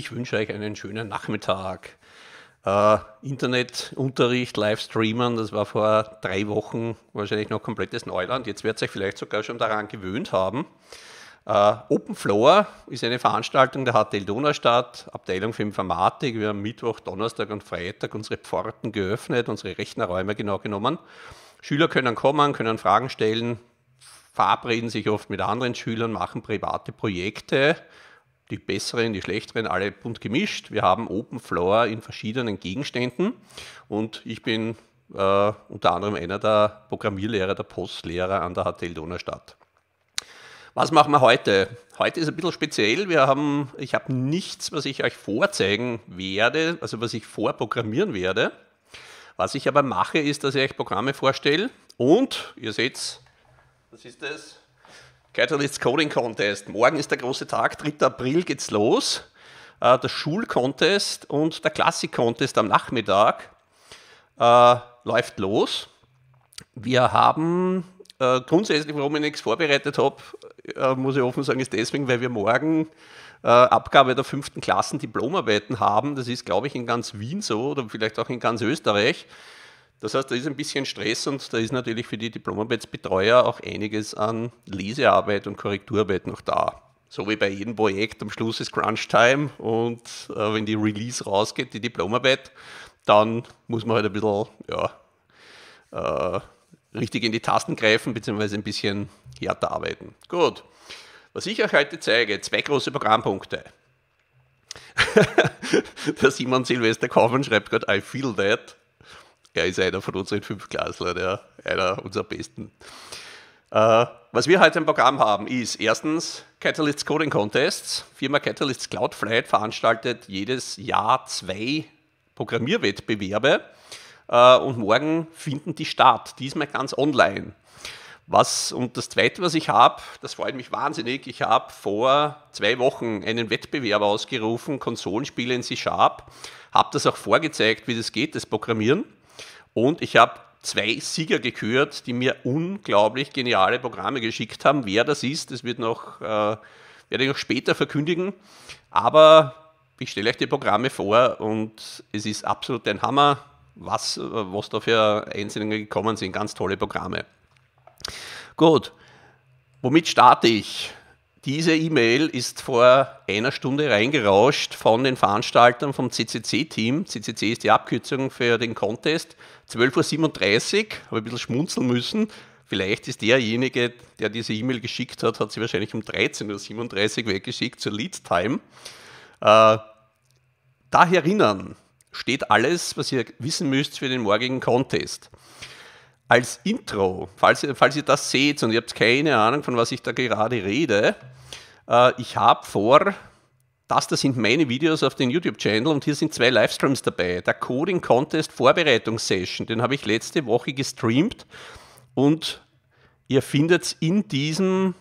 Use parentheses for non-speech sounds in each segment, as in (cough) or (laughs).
ich wünsche euch einen schönen Nachmittag. Äh, Internetunterricht, Livestreamen, das war vor drei Wochen wahrscheinlich noch komplettes Neuland. Jetzt werdet ihr euch vielleicht sogar schon daran gewöhnt haben. Äh, Open Floor ist eine Veranstaltung der HTL Donaustadt, Abteilung für Informatik. Wir haben Mittwoch, Donnerstag und Freitag unsere Pforten geöffnet, unsere Rechnerräume genau genommen. Schüler können kommen, können Fragen stellen, verabreden sich oft mit anderen Schülern, machen private Projekte die besseren, die schlechteren, alle bunt gemischt. Wir haben Open Floor in verschiedenen Gegenständen und ich bin äh, unter anderem einer der Programmierlehrer, der Postlehrer an der HTL Donaustadt. Was machen wir heute? Heute ist ein bisschen speziell. Wir haben, ich habe nichts, was ich euch vorzeigen werde, also was ich vorprogrammieren werde. Was ich aber mache, ist, dass ich euch Programme vorstelle und ihr seht, was ist das Catalyst Coding Contest. Morgen ist der große Tag, 3. April geht's los. Äh, der Schulcontest und der Klassik-Contest am Nachmittag äh, läuft los. Wir haben äh, grundsätzlich, warum ich nichts vorbereitet habe, äh, muss ich offen sagen, ist deswegen, weil wir morgen äh, Abgabe der fünften Klassen Diplomarbeiten haben. Das ist, glaube ich, in ganz Wien so oder vielleicht auch in ganz Österreich. Das heißt, da ist ein bisschen Stress und da ist natürlich für die Diplomarbeitsbetreuer auch einiges an Lesearbeit und Korrekturarbeit noch da. So wie bei jedem Projekt, am Schluss ist Crunch-Time und äh, wenn die Release rausgeht, die Diplomarbeit, dann muss man halt ein bisschen ja, äh, richtig in die Tasten greifen, beziehungsweise ein bisschen härter arbeiten. Gut, was ich euch heute zeige, zwei große Programmpunkte. (laughs) der Simon Silvester Kaufmann schreibt gerade, I feel that. Er ist einer von unseren Fünfklässlern, ja. einer unserer besten. Äh, was wir heute im Programm haben, ist erstens Catalyst Coding Contests. Firma Catalysts Cloudflight veranstaltet jedes Jahr zwei Programmierwettbewerbe äh, und morgen finden die statt, diesmal ganz online. Was, und das Zweite, was ich habe, das freut mich wahnsinnig, ich habe vor zwei Wochen einen Wettbewerb ausgerufen, Konsolenspiele in C-Sharp, habe das auch vorgezeigt, wie das geht, das Programmieren. Und ich habe zwei Sieger gekürt, die mir unglaublich geniale Programme geschickt haben. Wer das ist, das wird noch, äh, werde ich noch später verkündigen. Aber ich stelle euch die Programme vor und es ist absolut ein Hammer, was, was da für Einzelne gekommen sind. Ganz tolle Programme. Gut, womit starte ich? Diese E-Mail ist vor einer Stunde reingerauscht von den Veranstaltern vom CCC-Team. CCC ist die Abkürzung für den Contest. 12.37 Uhr, habe ein bisschen schmunzeln müssen. Vielleicht ist derjenige, der diese E-Mail geschickt hat, hat sie wahrscheinlich um 13.37 Uhr weggeschickt zur Lead-Time. Äh, da herinnen steht alles, was ihr wissen müsst für den morgigen Contest als Intro, falls, falls ihr das seht und ihr habt keine Ahnung, von was ich da gerade rede, äh, ich habe vor, das, das sind meine Videos auf dem YouTube-Channel und hier sind zwei Livestreams dabei. Der Coding Contest Vorbereitungssession, den habe ich letzte Woche gestreamt und ihr findet in diesem,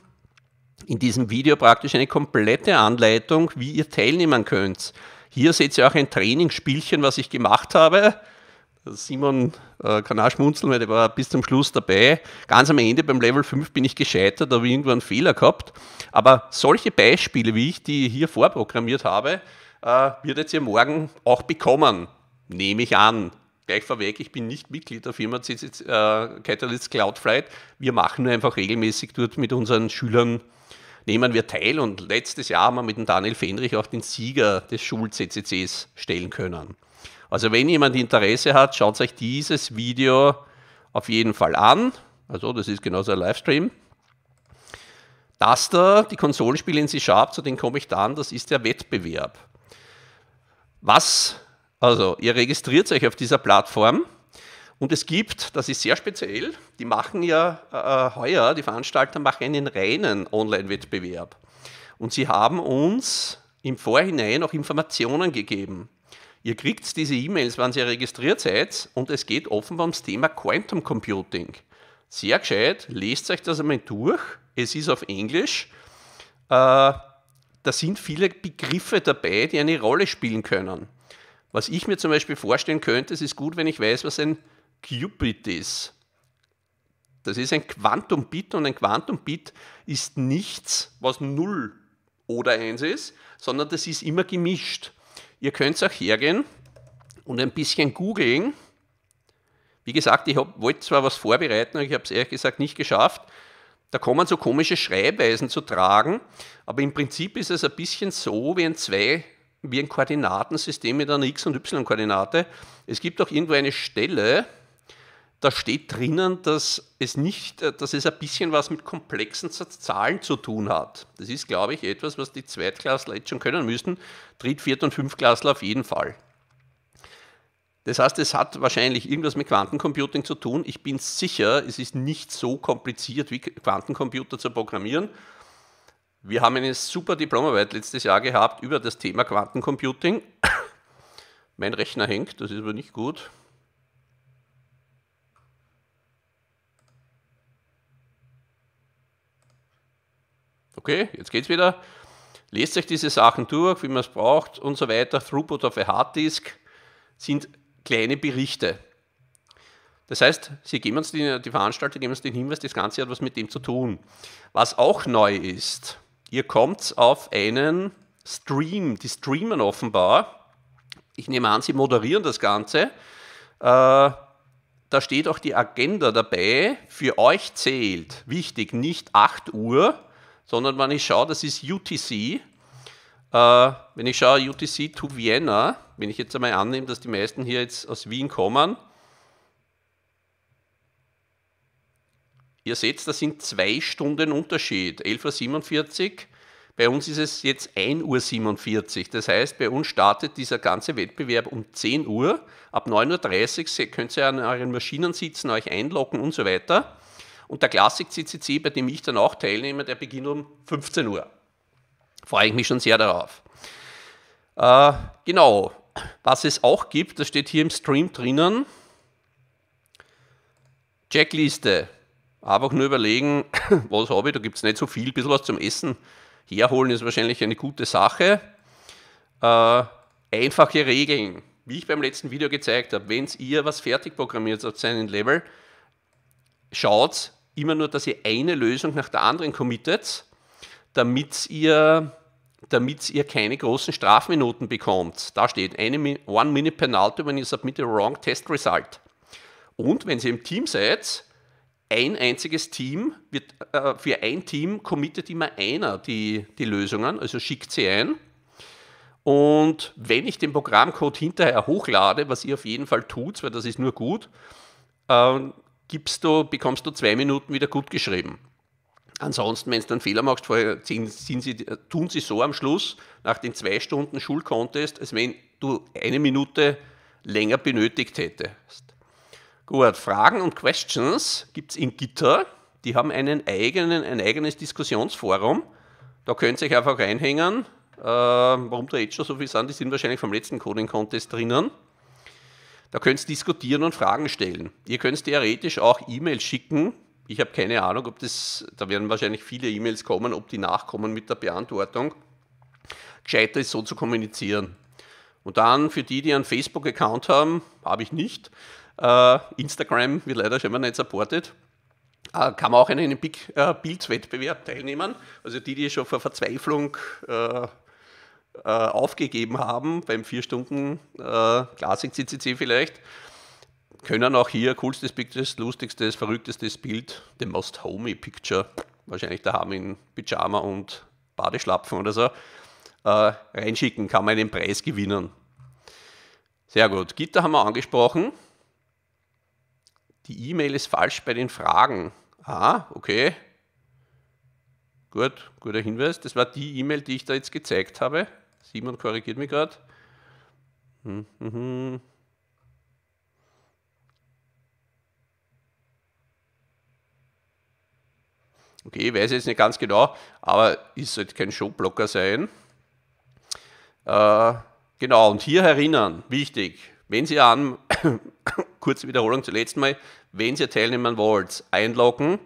in diesem Video praktisch eine komplette Anleitung, wie ihr teilnehmen könnt. Hier seht ihr auch ein Trainingsspielchen, was ich gemacht habe. Also Simon äh, kann auch schmunzeln, weil der war bis zum Schluss dabei. Ganz am Ende beim Level 5 bin ich gescheitert, habe ich irgendwann einen Fehler gehabt. Aber solche Beispiele, wie ich die hier vorprogrammiert habe, äh, werdet ihr morgen auch bekommen. Nehme ich an. Gleich vorweg, ich bin nicht Mitglied der Firma CC, äh, Catalyst Cloudflight. Wir machen nur einfach regelmäßig dort mit unseren Schülern nehmen wir teil und letztes Jahr haben wir mit dem Daniel Fenrich auch den Sieger des Schul-CCCs stellen können. Also wenn jemand Interesse hat, schaut euch dieses Video auf jeden Fall an. Also das ist genauso ein Livestream. Das da, die Konsolenspiele in C-Sharp, zu denen komme ich dann, das ist der Wettbewerb. Was, also ihr registriert euch auf dieser Plattform und es gibt, das ist sehr speziell, die machen ja äh, äh heuer, die Veranstalter machen einen reinen Online-Wettbewerb. Und sie haben uns im Vorhinein auch Informationen gegeben. Ihr kriegt diese E-Mails, wenn ihr registriert seid, und es geht offenbar ums Thema Quantum Computing. Sehr gescheit, lest euch das einmal durch. Es ist auf Englisch. Äh, da sind viele Begriffe dabei, die eine Rolle spielen können. Was ich mir zum Beispiel vorstellen könnte, es ist gut, wenn ich weiß, was ein Qubit ist. Das ist ein Quantum-Bit und ein Quantum-Bit ist nichts, was 0 oder 1 ist, sondern das ist immer gemischt. Ihr könnt auch hergehen und ein bisschen googeln. Wie gesagt, ich hab, wollte zwar was vorbereiten, aber ich habe es ehrlich gesagt nicht geschafft. Da kommen so komische Schreibweisen zu tragen, aber im Prinzip ist es ein bisschen so wie ein zwei wie ein Koordinatensystem mit einer X- und Y-Koordinate. Es gibt auch irgendwo eine Stelle, da steht drinnen, dass es nicht, äh, dass es ein bisschen was mit komplexen Zahlen zu tun hat. Das ist, glaube ich, etwas, was die Zweitklassler jetzt schon können müssen. Dritt-, Viert- und Fünftklassler auf jeden Fall. Das heißt, es hat wahrscheinlich irgendwas mit Quantencomputing zu tun. Ich bin sicher, es ist nicht so kompliziert, wie Quantencomputer zu programmieren. Wir haben eine super Diplomarbeit letztes Jahr gehabt über das Thema Quantencomputing. (coughs) mein Rechner hängt, das ist aber nicht gut. Okay, jetzt geht's wieder. Lest euch diese Sachen durch, wie man es braucht und so weiter. Throughput auf a Harddisk sind kleine Berichte. Das heißt, sie geben uns die, die Veranstalter geben uns den Hinweis, das Ganze hat was mit dem zu tun. Was auch neu ist, ihr kommt auf einen Stream. Die streamen offenbar. Ich nehme an, sie moderieren das Ganze. Äh, da steht auch die Agenda dabei. Für euch zählt, wichtig, nicht 8 Uhr, sondern wenn ich schaue, das ist UTC, äh, wenn ich schaue UTC to Vienna, wenn ich jetzt einmal annehme, dass die meisten hier jetzt aus Wien kommen, ihr seht, das sind zwei Stunden Unterschied, 11.47 Uhr, bei uns ist es jetzt 1.47 Uhr, das heißt, bei uns startet dieser ganze Wettbewerb um 10 Uhr, ab 9.30 Uhr könnt ihr an euren Maschinen sitzen, euch einloggen und so weiter. Und der Klassik-CCC, bei dem ich dann auch teilnehme, der beginnt um 15 Uhr. Freue ich mich schon sehr darauf. Äh, genau, was es auch gibt, das steht hier im Stream drinnen. Checkliste. Einfach nur überlegen, (coughs) was habe ich, da gibt es nicht so viel, ein bisschen was zum Essen herholen ist wahrscheinlich eine gute Sache. Äh, einfache Regeln, wie ich beim letzten Video gezeigt habe, wenn ihr was fertig programmiert auf seinem Level, schaut, immer nur, dass ihr eine Lösung nach der anderen committet, damit ihr, damit ihr keine großen Strafminuten bekommt. Da steht eine One Minute Penalty, when you submit a wrong test result. Und wenn ihr im Team seid, ein einziges Team wird, äh, für ein Team committet immer einer die, die Lösungen, also schickt sie ein. Und wenn ich den Programmcode hinterher hochlade, was ihr auf jeden Fall tut, weil das ist nur gut, äh, gibst du, bekommst du zwei Minuten wieder gut geschrieben. Ansonsten, wenn du einen Fehler machst, sind, sind sie, tun sie so am Schluss, nach den zwei Stunden Schulcontest, als wenn du eine Minute länger benötigt hättest. Gut, Fragen und Questions gibt es in Gitter. Die haben einen eigenen, ein eigenes Diskussionsforum. Da könnt ihr euch einfach reinhängen, äh, warum da jetzt schon so viel sind. Die sind wahrscheinlich vom letzten Coding Contest drinnen. Da könnt ihr diskutieren und Fragen stellen. Ihr könnt theoretisch auch E-Mails schicken. Ich habe keine Ahnung, ob das, da werden wahrscheinlich viele E-Mails kommen, ob die nachkommen mit der Beantwortung. Gescheiter ist so zu kommunizieren. Und dann für die, die einen Facebook-Account haben, habe ich nicht. Äh, Instagram wird leider schon mal nicht supported. Äh, kann man auch an einem Big äh, Builds-Wettbewerb teilnehmen. Also die, die schon vor Verzweiflung äh, aufgegeben haben beim 4-Stunden-Classic-CCC äh, vielleicht, können auch hier coolstes, biggest, lustigstes, verrücktestes Bild, the most homey picture, wahrscheinlich da haben in Pyjama und Badeschlapfen oder so, äh, reinschicken, kann man einen Preis gewinnen. Sehr gut, Gitter haben wir angesprochen. Die E-Mail ist falsch bei den Fragen. Ah, okay. Gut, guter Hinweis. Das war die E-Mail, die ich da jetzt gezeigt habe. Simon korrigiert mich gerade. Mhm. Hm, hm. Okay, ich weiß jetzt nicht ganz genau, aber es sollte halt kein Showblocker sein. Äh, genau, und hier erinnern, wichtig, wenn Sie an, (coughs) kurze Wiederholung zum letzten Mal, wenn Sie teilnehmen wollt, einloggen,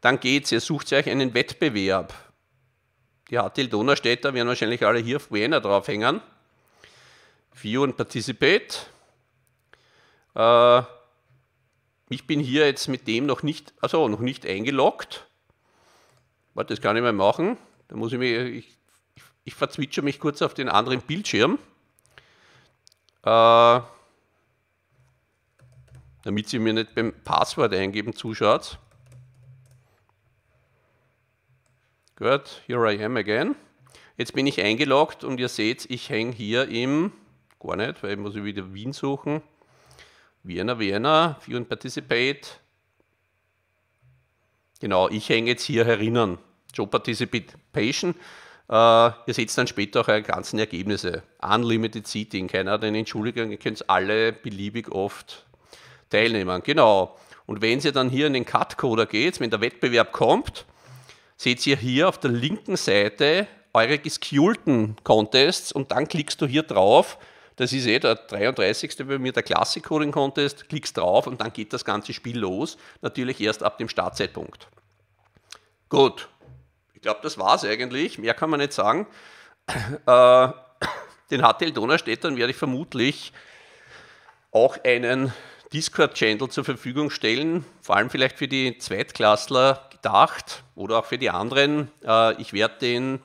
dann geht's, ihr sucht euch einen Wettbewerb. Die HTL Donaustädter werden wahrscheinlich alle hier auf Vienna draufhängen. View und Participate. Äh, ich bin hier jetzt mit dem noch nicht, also noch nicht eingeloggt. Warte, das kann ich mal machen. Da muss ich mich, ich, ich, ich verzwitsche mich kurz auf den anderen Bildschirm. Äh, damit sie mir nicht beim Passwort eingeben zuschaut. Gut, here I am again. Jetzt bin ich eingeloggt und ihr seht, ich hänge hier im, gar nicht, weil ich muss wieder Wien suchen. Vienna, Vienna, View and Participate. Genau, ich hänge jetzt hier herinnen. Job Participation. Äh, ihr seht dann später auch eure ganzen Ergebnisse. Unlimited Seating, keiner hat eine Entschuldigung, ihr könnt alle beliebig oft teilnehmen. Genau. Und wenn ihr dann hier in den Cut-Coder geht, wenn der Wettbewerb kommt, seht ihr hier auf der linken Seite eure gescuelten Contests und dann klickst du hier drauf. Das ist eh der 33. bei mir, der Classic Coding Contest. Klickst drauf und dann geht das ganze Spiel los. Natürlich erst ab dem Startzeitpunkt. Gut. Ich glaube, das war's eigentlich. Mehr kann man nicht sagen. Äh, den HTL Donaustädtern werde ich vermutlich auch einen Discord-Channel zur Verfügung stellen, vor allem vielleicht für die Zweitklassler gedacht oder auch für die anderen, äh, ich werde den,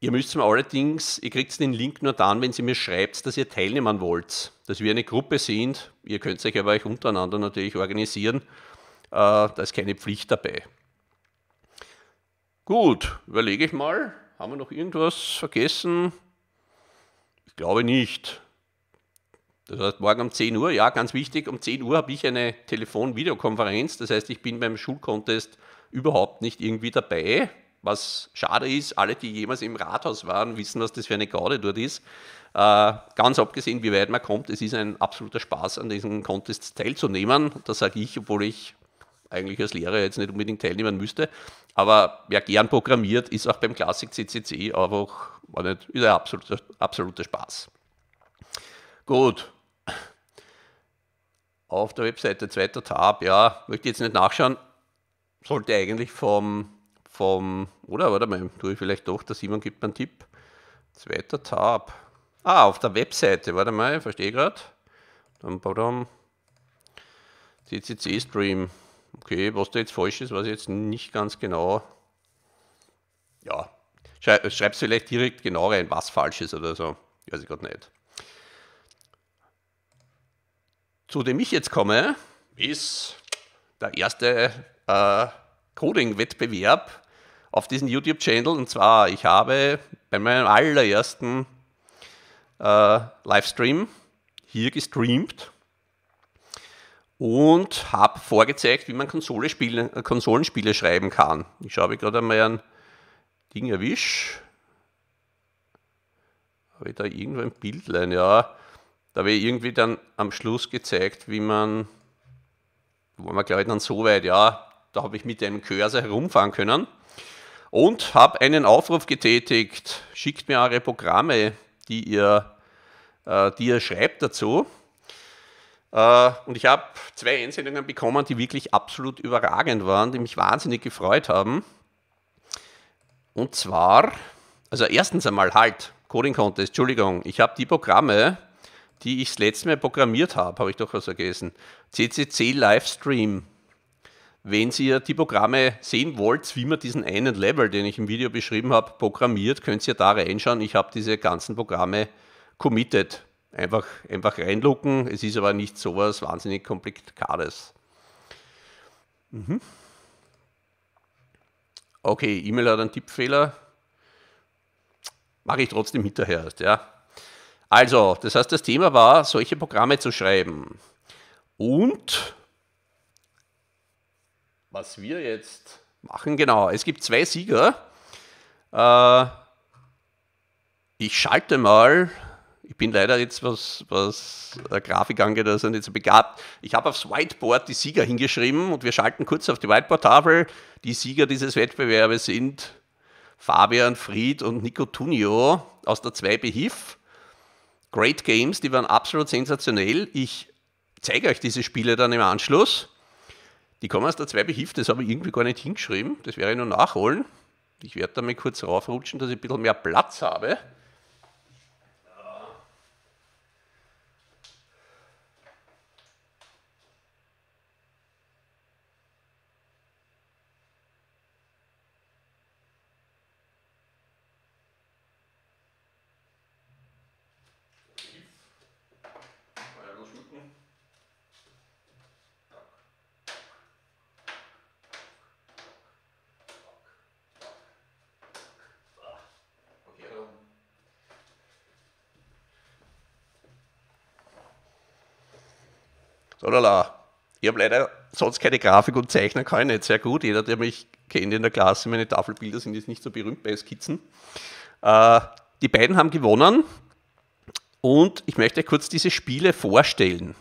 ihr müsst mir allerdings, ihr kriegt den Link nur dann, wenn ihr mir schreibt, dass ihr teilnehmen wollt, dass wir eine Gruppe sind. Ihr könnt euch aber euch untereinander natürlich organisieren. Äh, da ist keine Pflicht dabei. Gut, überlege ich mal. Haben wir noch irgendwas vergessen? Ich glaube nicht. Das heißt, morgen um 10 Uhr, ja, ganz wichtig, um 10 Uhr habe ich eine Telefon-Videokonferenz. Das heißt, ich bin beim Schulcontest überhaupt nicht irgendwie dabei, was schade ist. Alle, die jemals im Rathaus waren, wissen, was das für eine Garde dort ist. Äh, ganz abgesehen, wie weit man kommt, es ist ein absoluter Spaß, an diesen Contests teilzunehmen. Das sage ich, obwohl ich eigentlich als Lehrer jetzt nicht unbedingt teilnehmen müsste. Aber wer gern programmiert, ist auch beim Classic CCC einfach, ist ein absoluter, absoluter Spaß. Gut, auf der Webseite, zweiter Tab, ja, möchte jetzt nicht nachschauen, sollte eigentlich vom, vom oder warte mal, tue ich vielleicht doch, der Simon gibt mir einen Tipp. Zweiter Tab. Ah, auf der Webseite, warte mal, verstehe gerade. CCC-Stream. Okay, was da jetzt falsch ist, weiß ich jetzt nicht ganz genau. Ja, schreib es vielleicht direkt genau rein, was falsch ist oder so. Weiß ich gerade nicht. zu dem ich jetzt komme, ist der erste äh, Coding-Wettbewerb auf diesem YouTube-Channel. Und zwar, ich habe bei meinem allerersten äh, Livestream hier gestreamt und habe vorgezeigt, wie man Konsole spielen, äh, Konsolenspiele schreiben kann. Ich schaue gerade mal ein Ding erwischt. Habe ich da irgendwo ein Bildlein? Ja, da habe ich irgendwie dann am Schluss gezeigt, wie man, wo man ich dann so weit, ja, da habe ich mit einem Cursor herumfahren können und habe einen Aufruf getätigt, schickt mir eure Programme, die ihr, äh, die ihr schreibt dazu. Äh, und ich habe zwei Einsendungen bekommen, die wirklich absolut überragend waren, die mich wahnsinnig gefreut haben. Und zwar, also erstens einmal halt, Coding Contest, Entschuldigung, ich habe die Programme, die ich das letzte Mal programmiert habe, habe ich doch was vergessen. CCC Livestream. Wenn ihr die Programme sehen wollt, wie man diesen einen Level, den ich im Video beschrieben habe, programmiert, könnt ihr da reinschauen. Ich habe diese ganzen Programme committed. Einfach, einfach reinlucken. Es ist aber nicht so sowas wahnsinnig komplikates. Mhm. Okay, E-Mail hat einen Tippfehler. Mache ich trotzdem hinterher erst, ja. Also, das heißt, das Thema war, solche Programme zu schreiben. Und was wir jetzt machen, genau, es gibt zwei Sieger. Äh, ich schalte mal, ich bin leider jetzt, was, was äh, Grafik angeht, also nicht so begabt. Ich habe aufs Whiteboard die Sieger hingeschrieben und wir schalten kurz auf die Whiteboard-Tafel. Die Sieger dieses Wettbewerbes sind Fabian Fried und Nico Tunio aus der 2 Behif. Great Games, die waren absolut sensationell. Ich zeige euch diese Spiele dann im Anschluss. Die kommen aus der 2 Behilfe, das habe ich irgendwie gar nicht hingeschrieben. Das werde ich nur nachholen. Ich werde damit kurz raufrutschen, dass ich ein bisschen mehr Platz habe. Tralala. Ich habe leider sonst keine Grafik und Zeichner kann ich nicht sehr gut. Jeder, der mich kennt in der Klasse, meine Tafelbilder sind jetzt nicht so berühmt bei Skizzen. Äh, die beiden haben gewonnen und ich möchte euch kurz diese Spiele vorstellen.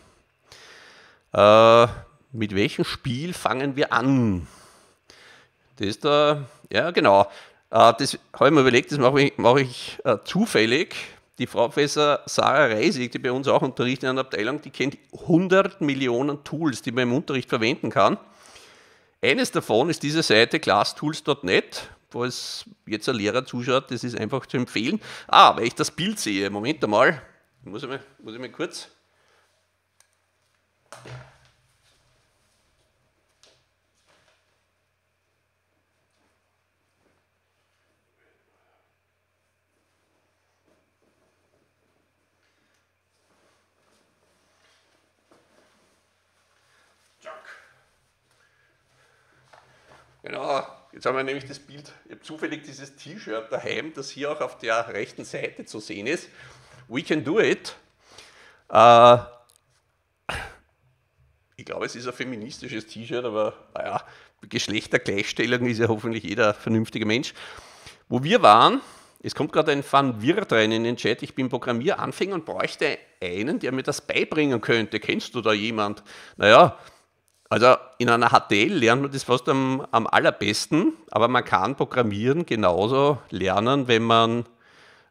Äh, mit welchem Spiel fangen wir an? Das ist da, ja genau. Äh, das habe ich mir überlegt, das mache ich, mach ich äh, zufällig die Frau Professor Sarah Reisig, die bei uns auch unterrichtet in einer Abteilung, die kennt 100 Millionen Tools, die man im Unterricht verwenden kann. Eines davon ist diese Seite classtools.net, falls jetzt ein Lehrer zuschaut, das ist einfach zu empfehlen. Ah, weil ich das Bild sehe. Moment einmal, muss ich mal, muss ich mal kurz. Genau, jetzt haben wir nämlich das Bild, ich habe zufällig dieses T-Shirt daheim, das hier auch auf der rechten Seite zu sehen ist. We can do it. Äh, ich glaube, es ist ein feministisches T-Shirt, aber naja, Geschlechtergleichstellung ist ja hoffentlich jeder vernünftige Mensch. Wo wir waren, es kommt gerade ein Van Wirt rein in den Chat, ich bin Programmieranfänger und bräuchte einen, der mir das beibringen könnte. Kennst du da jemand? Naja, also in einer HTL lernt man das fast am, am allerbesten, aber man kann Programmieren genauso lernen, wenn man,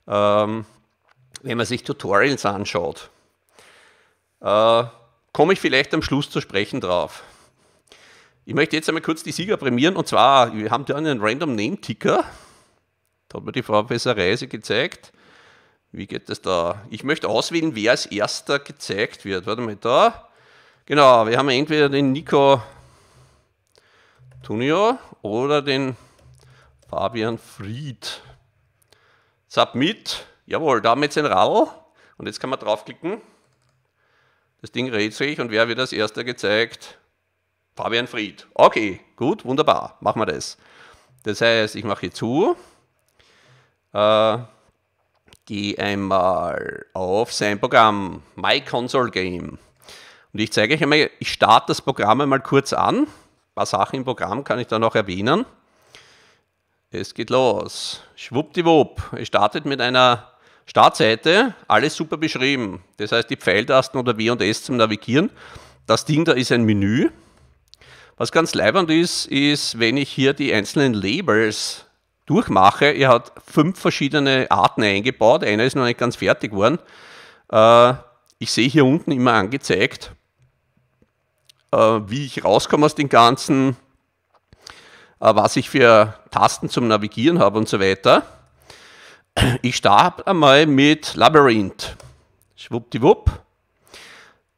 ähm, wenn man sich Tutorials anschaut. Äh, Komme ich vielleicht am Schluss zu sprechen drauf. Ich möchte jetzt einmal kurz die Sieger prämieren und zwar, wir haben da einen Random Name Ticker. Da hat mir die Frau Professor Reise gezeigt. Wie geht das da? Ich möchte auswählen, wer als erster gezeigt wird. Warte mal, da. Genau, wir haben entweder den Nico Tunio oder den Fabian Fried. Submit. Jawohl, da haben wir jetzt den Radl. Und jetzt kann man draufklicken. Das Ding dreht sich und wer wird als erster gezeigt? Fabian Fried. Okay, gut, wunderbar. Machen wir das. Das heißt, ich mache hier zu. Äh, gehe einmal auf sein Programm My Console Game. Und ich zeige euch einmal, ich starte das Programm einmal kurz an. Ein paar Sachen im Programm kann ich dann noch erwähnen. Es geht los. Schwuppdiwupp. Es startet mit einer Startseite. Alles super beschrieben. Das heißt, die Pfeiltasten oder W und S zum Navigieren. Das Ding da ist ein Menü. Was ganz leibend ist, ist, wenn ich hier die einzelnen Labels durchmache. Er hat fünf verschiedene Arten eingebaut. Einer ist noch nicht ganz fertig geworden. Äh, ich sehe hier unten immer angezeigt, äh, wie ich rauskomme aus dem Ganzen, äh, was ich für Tasten zum Navigieren habe und so weiter. Ich starte einmal mit Labyrinth. Schwuppdiwupp.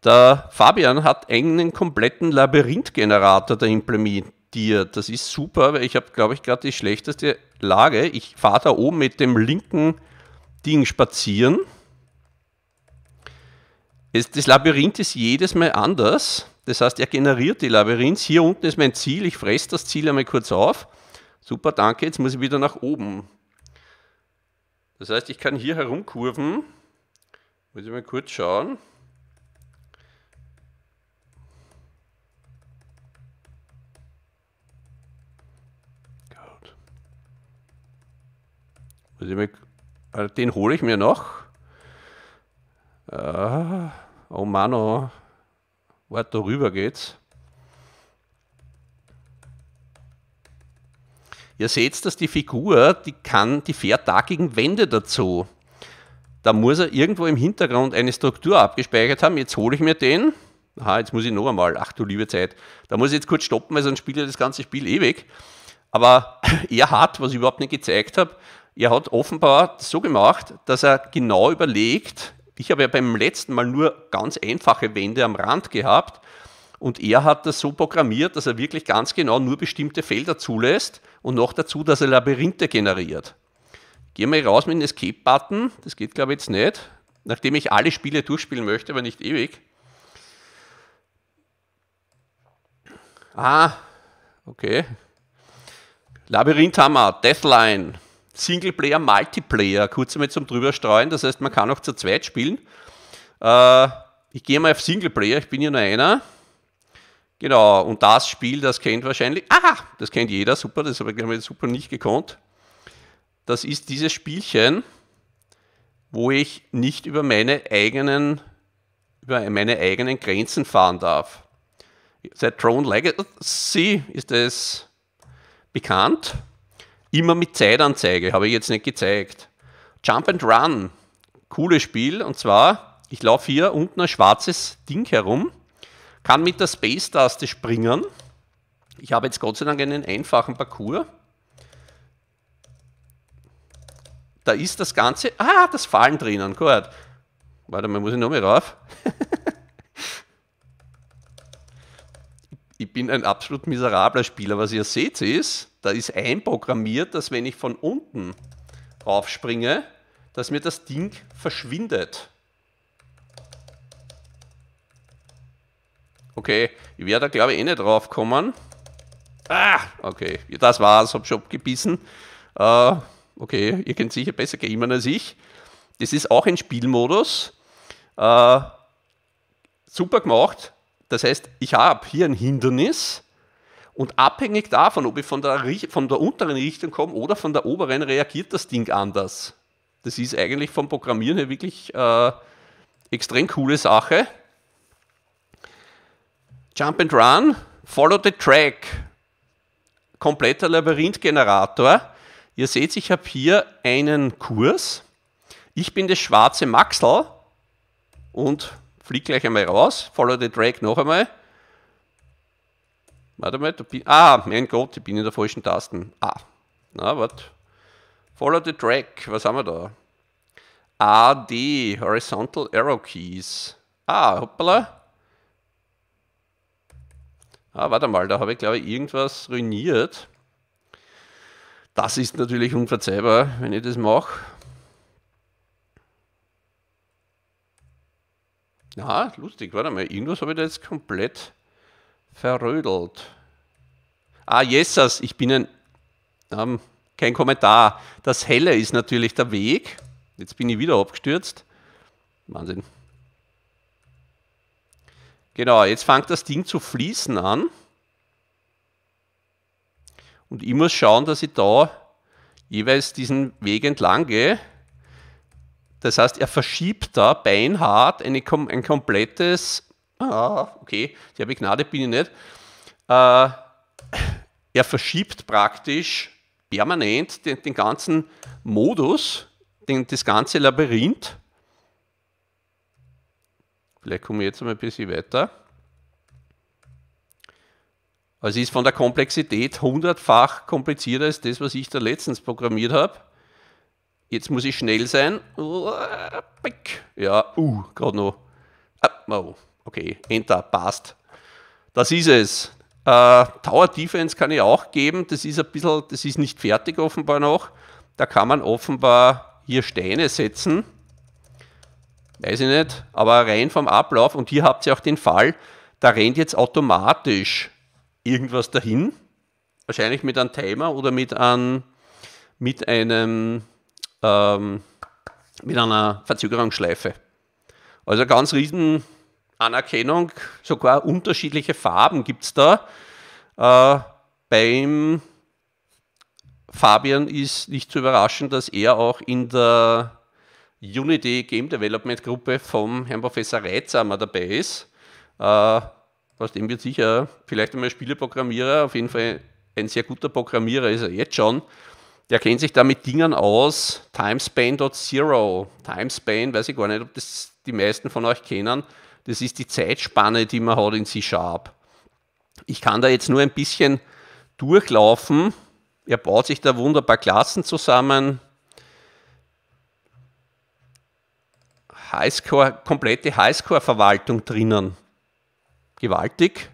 Der Fabian hat einen kompletten Labyrinth-Generator da implementiert. Das ist super, weil ich habe, glaube ich, gerade die schlechteste Lage. Ich fahre da oben mit dem linken Ding spazieren. Das Labyrinth ist jedes Mal anders. Das heißt, er generiert die Labyrinths. Hier unten ist mein Ziel, ich fresse das Ziel einmal kurz auf. Super, danke, jetzt muss ich wieder nach oben. Das heißt, ich kann hier herumkurven. Muss ich mal kurz schauen. Ah, den hole ich mir noch. Ah, oh Mann, oh. Wort darüber geht's. Ihr seht, dass die Figur, die kann, die fährt da gegen Wände dazu. Da muss er irgendwo im Hintergrund eine Struktur abgespeichert haben. Jetzt hole ich mir den. Aha, jetzt muss ich noch einmal. Ach du liebe Zeit. Da muss ich jetzt kurz stoppen, weil sonst spielt er das ganze Spiel ewig. Aber (laughs) er hat, was ich überhaupt nicht gezeigt habe, er hat offenbar so gemacht, dass er genau überlegt, ich habe ja beim letzten Mal nur ganz einfache Wände am Rand gehabt und er hat das so programmiert, dass er wirklich ganz genau nur bestimmte Felder zulässt und noch dazu, dass er Labyrinthe generiert. Gehen wir raus mit dem Escape-Button, das geht glaube ich jetzt nicht, nachdem ich alle Spiele durchspielen möchte, aber nicht ewig. Ah, okay. Labyrinth haben wir, Deathline. Singleplayer, Multiplayer, kurz einmal zum drüberstreuen. Das heißt, man kann auch zu zweit spielen. Äh, ich gehe mal auf Singleplayer, ich bin ja nur einer. Genau, und das Spiel, das kennt wahrscheinlich, aha, das kennt jeder, super, das habe ich super nicht gekonnt. Das ist dieses Spielchen, wo ich nicht über meine eigenen, über meine eigenen Grenzen fahren darf. Seit Throne Legacy äh, ist es bekannt. Immer mit Zeitanzeige, habe ich jetzt nicht gezeigt. Jump and Run, cooles Spiel. Und zwar, ich laufe hier unten ein schwarzes Ding herum, kann mit der Space-Taste springen. Ich habe jetzt Gott sei Dank einen einfachen Parcours. Da ist das Ganze. Ah, das Fallen drinnen. Gut. Warte mal, muss ich noch mal rauf? (laughs) ich bin ein absolut miserabler Spieler. Was ihr seht ist, da ist einprogrammiert, dass wenn ich von unten raufspringe, dass mir das Ding verschwindet. Okay, ich werde da glaube ich eh nicht drauf kommen. Ah, okay, das war's, hab schon abgebissen. Äh, okay, ihr könnt sicher besser gamen als ich. Das ist auch ein Spielmodus. Äh, super gemacht, das heißt, ich habe hier ein Hindernis und abhängig davon, ob ich von der, von der unteren Richtung komme oder von der oberen, reagiert das Ding anders. Das ist eigentlich vom Programmieren her wirklich äh, extrem coole Sache. Jump and Run, Follow the Track. Kompletter Labyrinthgenerator. Ihr seht, ich habe hier einen Kurs. Ich bin das schwarze Maxl und flieg gleich einmal raus, follow the drag noch einmal. Warte mal, bin, ah, mein Gott, ich bin in der falschen Tasten. Ah, na, warte. Follow the track, was haben wir da? AD, Horizontal Arrow Keys. Ah, hoppala. Ah, warte mal, da habe ich glaube ich irgendwas ruiniert. Das ist natürlich unverzeihbar, wenn ich das mache. Na, lustig, warte mal, irgendwas habe ich da jetzt komplett verrödelt. Ah, Jesus, ich bin ein. Ähm, kein Kommentar. Das Helle ist natürlich der Weg. Jetzt bin ich wieder abgestürzt. Wahnsinn. Genau, jetzt fängt das Ding zu fließen an. Und ich muss schauen, dass ich da jeweils diesen Weg entlang gehe. Das heißt, er verschiebt da beinhart eine, ein komplettes, ah, okay, die habe ich Gnade, bin ich nicht, äh, er verschiebt praktisch permanent den, den ganzen Modus, den, das ganze Labyrinth. Vielleicht komme ich jetzt mal ein bisschen weiter. Also ist von der Komplexität hundertfach komplizierter als das, was ich da letztens programmiert habe. Jetzt muss ich schnell sein. Ja, uh, gerade noch. Ah, oh, okay, Enter, passt. Das ist es. Äh, Tower Defense kann ich auch geben. Das ist ein bisschen, das ist nicht fertig offenbar noch. Da kann man offenbar hier Steine setzen. Weiß ich nicht, aber rein vom Ablauf. Und hier habt ihr auch den Fall, da rennt jetzt automatisch irgendwas dahin. Wahrscheinlich mit einem Timer oder mit, ein, mit einem ähm, mit einer Verzögerungsschleife. Also ganz riesen Anerkennung, sogar unterschiedliche Farben gibt es da. Äh, beim Fabian ist nicht zu überraschen, dass er auch in der Unity Game Development Gruppe vom Herrn Professor Reitsamer dabei ist. Äh, aus dem wird sicher vielleicht einmal Spieleprogrammierer, auf jeden Fall ein sehr guter Programmierer ist er jetzt schon der kennt sich da mit Dingen aus. Timespan.zero. Timespan, weiß ich gar nicht, ob das die meisten von euch kennen. Das ist die Zeitspanne, die man hat in C-Sharp. Ich kann da jetzt nur ein bisschen durchlaufen. Er baut sich da wunderbar Klassen zusammen. Highscore, komplette Highscore-Verwaltung drinnen. Gewaltig.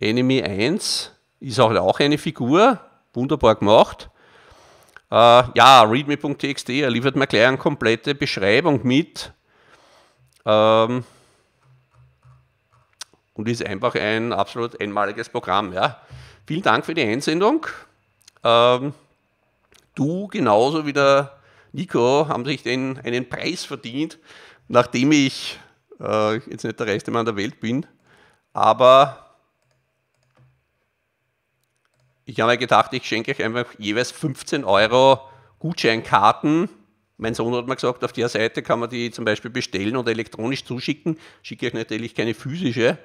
Enemy 1 ist halt auch eine Figur. Wunderbar gemacht. Äh, ja, readme.txt, er liefert mir gleich eine komplette Beschreibung mit. Ähm, und ist einfach ein absolut einmaliges Programm. Ja. Vielen Dank für die Einsendung. Ähm, du genauso wie der Nico haben sich den, einen Preis verdient, nachdem ich äh, jetzt nicht der reichste Mann der Welt bin, aber ich habe mir gedacht, ich schenke euch einfach jeweils 15 Euro Gutscheinkarten. Mein Sohn hat mir gesagt, auf der Seite kann man die zum Beispiel bestellen und elektronisch zuschicken. Schicke ich natürlich keine physische,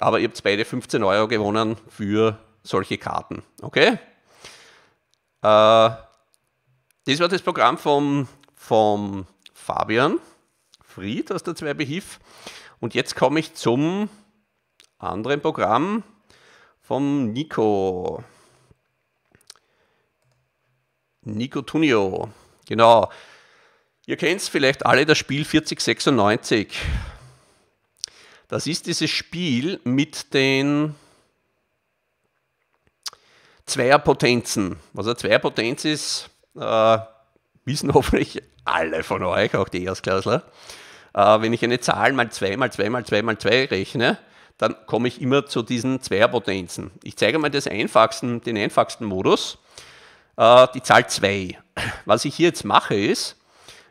aber ihr habt beide 15 Euro gewonnen für solche Karten. Okay? Äh, das war das Programm vom, vom Fabian Fried aus der 2 bhif Und jetzt komme ich zum anderen Programm vom Nico. Nico Tunio. Genau. Ihr kennt es vielleicht alle, das Spiel 4096. Das ist dieses Spiel mit den Zweierpotenzen. Was eine Zweierpotenz ist, äh, wissen (laughs) hoffentlich alle von euch, auch die Erstklässler. Äh, wenn ich eine Zahl mal 2 mal 2 mal 2 mal 2 rechne, dann komme ich immer zu diesen Zweierpotenzen. Ich zeige mal das einfachsten, den einfachsten Modus äh, die Zahl 2. Was ich hier jetzt mache ist,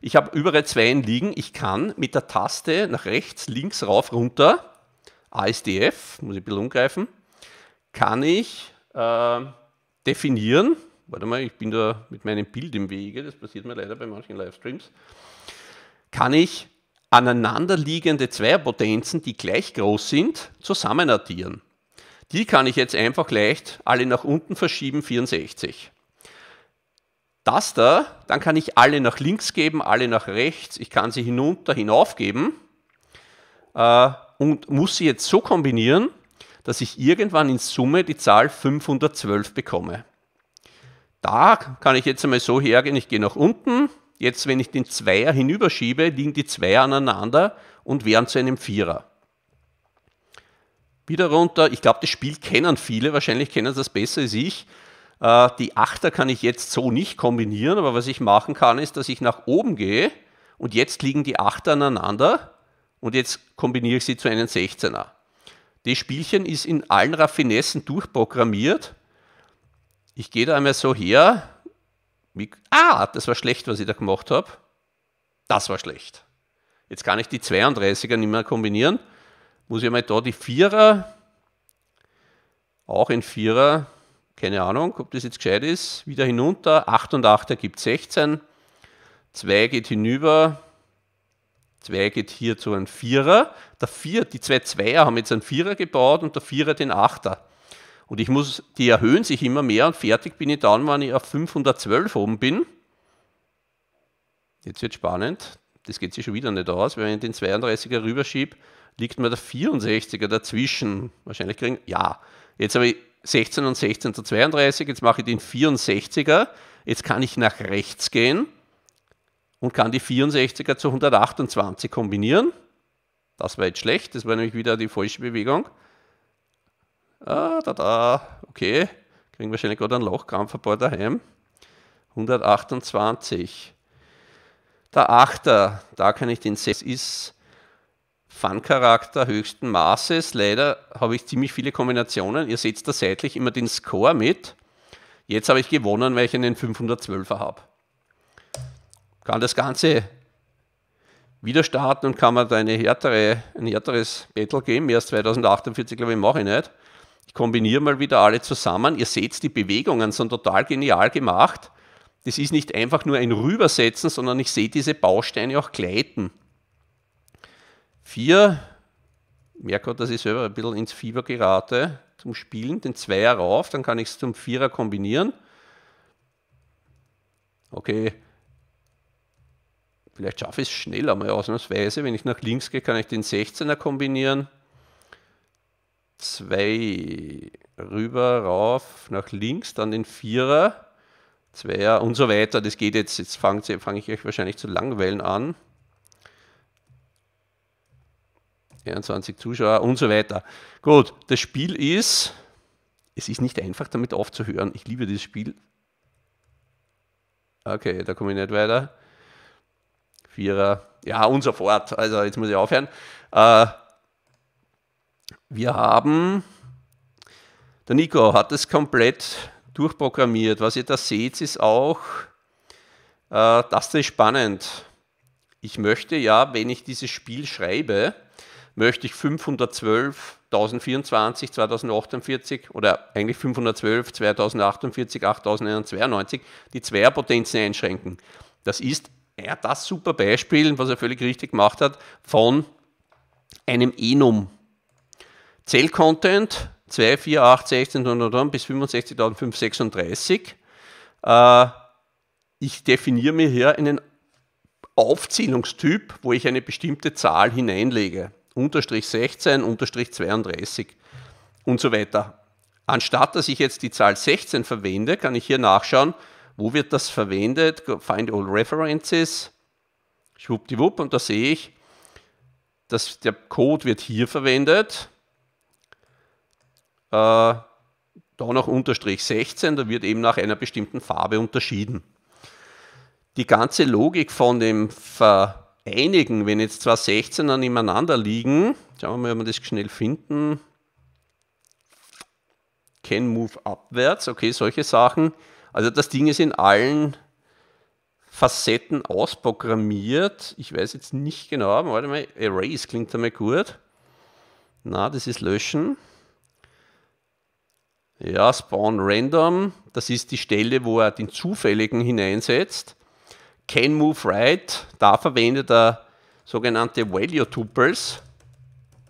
ich habe überall Zweien liegen. Ich kann mit der Taste nach rechts, links, rauf, runter, ASDF, muss ich ein bisschen umgreifen, kann ich äh, definieren, warte mal, ich bin da mit meinem Bild im Wege, das passiert mir leider bei manchen Livestreams, kann ich aneinanderliegende Zweierpotenzen, die gleich groß sind, zusammenaddieren. Die kann ich jetzt einfach leicht alle nach unten verschieben, 64 das da, dann kann ich alle nach links geben, alle nach rechts, ich kann sie hinunter, hinauf geben äh, und muss sie jetzt so kombinieren, dass ich irgendwann in Summe die Zahl 512 bekomme. Da kann ich jetzt einmal so hergehen, ich gehe nach unten, jetzt wenn ich den Zweier hinüberschiebe, liegen die Zweier aneinander und werden zu einem Vierer. Wieder runter, ich glaube, das Spiel kennen viele, wahrscheinlich kennen sie das besser als ich. Äh, die Achter kann ich jetzt so nicht kombinieren, aber was ich machen kann, ist, dass ich nach oben gehe und jetzt liegen die Achter aneinander und jetzt kombiniere ich sie zu einem 16er. Das Spielchen ist in allen Raffinessen durchprogrammiert. Ich gehe da einmal so her. Ah, das war schlecht, was ich da gemacht habe. Das war schlecht. Jetzt kann ich die 32er nicht mehr kombinieren. Muss ich einmal da die 4er, auch in 4er, keine Ahnung, ob das jetzt gescheit ist, wieder hinunter, 8 und 8 ergibt 16, 2 geht hinüber, 2 geht hier zu einem Vierer, der Vier, die zwei Zweier haben jetzt einen Vierer gebaut und der Vierer den Achter. Und ich muss, die erhöhen sich immer mehr und fertig bin ich dann, wenn ich auf 512 oben bin. Jetzt wird spannend. Das geht sich schon wieder nicht aus, wenn ich den 32er rüberschiebe, liegt mir der 64er dazwischen. Wahrscheinlich kriegen, ja. Jetzt habe ich 16 und 16 zu 32, jetzt mache ich den 64er, jetzt kann ich nach rechts gehen und kann die 64er zu 128 kombinieren. Das war jetzt schlecht, das war nämlich wieder die falsche Bewegung. Ah, da, da, okay, kriegen wahrscheinlich gerade einen Lochkrampf ein paar daheim. 128. Der 8. er Da kann ich den 6 ist Fun-Charakter höchsten Maßes. Leider habe ich ziemlich viele Kombinationen. Ihr seht da seitlich immer den Score mit. Jetzt habe ich gewonnen, weil ich einen 512er habe. Kann das Ganze wieder starten und kann man da eine härtere, ein härteres Battle geben. Mehr als 2048, glaube ich, mache ich nicht. Ich kombiniere mal wieder alle zusammen. Ihr seht, die Bewegungen sind total genial gemacht. Das ist nicht einfach nur ein Rübersetzen, sondern ich sehe diese Bausteine auch gleiten. Vier, merke, dass ich selber ein bisschen ins Fieber gerate zum Spielen, den Zweier rauf, dann kann ich es zum Vierer kombinieren. Okay, vielleicht schaffe ich es schneller mal ausnahmsweise. Wenn ich nach links gehe, kann ich den 16er kombinieren. 2 rüber, rauf, nach links, dann den 4er, 2er und so weiter. Das geht jetzt, jetzt fange fang ich euch wahrscheinlich zu langweilen an. 23 Zuschauer und so weiter. Gut, das Spiel ist, es ist nicht einfach damit aufzuhören. Ich liebe dieses Spiel. Okay, da komme ich nicht weiter. Vierer, ja und so fort. Also jetzt muss ich aufhören. Äh, wir haben, der Nico hat es komplett durchprogrammiert. Was ihr da seht, ist auch, äh, das ist spannend. Ich möchte ja, wenn ich dieses Spiel schreibe, möchte ich 512 1024, 2048 oder eigentlich 512, 2048, 8092 die Zweierpotenzen einschränken. Das ist ja, das super Beispiel, was er völlig richtig gemacht hat, von einem Enum. Zellcontent content 2, 4, 8, 16 bis 65.536. Äh, ich definiere mir hier einen Aufzählungstyp, wo ich eine bestimmte Zahl hineinlege unterstrich 16, unterstrich 32 und so weiter. Anstatt dass ich jetzt die Zahl 16 verwende, kann ich hier nachschauen, wo wird das verwendet, find all references, schwuppdiwupp und da sehe ich, dass der Code wird hier verwendet, äh, da noch unterstrich 16, da wird eben nach einer bestimmten Farbe unterschieden. Die ganze Logik von dem Ver einigen, wenn jetzt zwar 16er nebeneinander liegen. Schauen wir mal, ob wir das schnell finden. Can move abwärts, okay, solche Sachen. Also das Ding ist in allen Facetten ausprogrammiert. Ich weiß jetzt nicht genau, aber warte mal, Erase klingt einmal gut. Na, das ist Löschen. Ja, Spawn Random, das ist die Stelle, wo er den Zufälligen hineinsetzt. Can Move Right, da verwendet er sogenannte Value Tuples,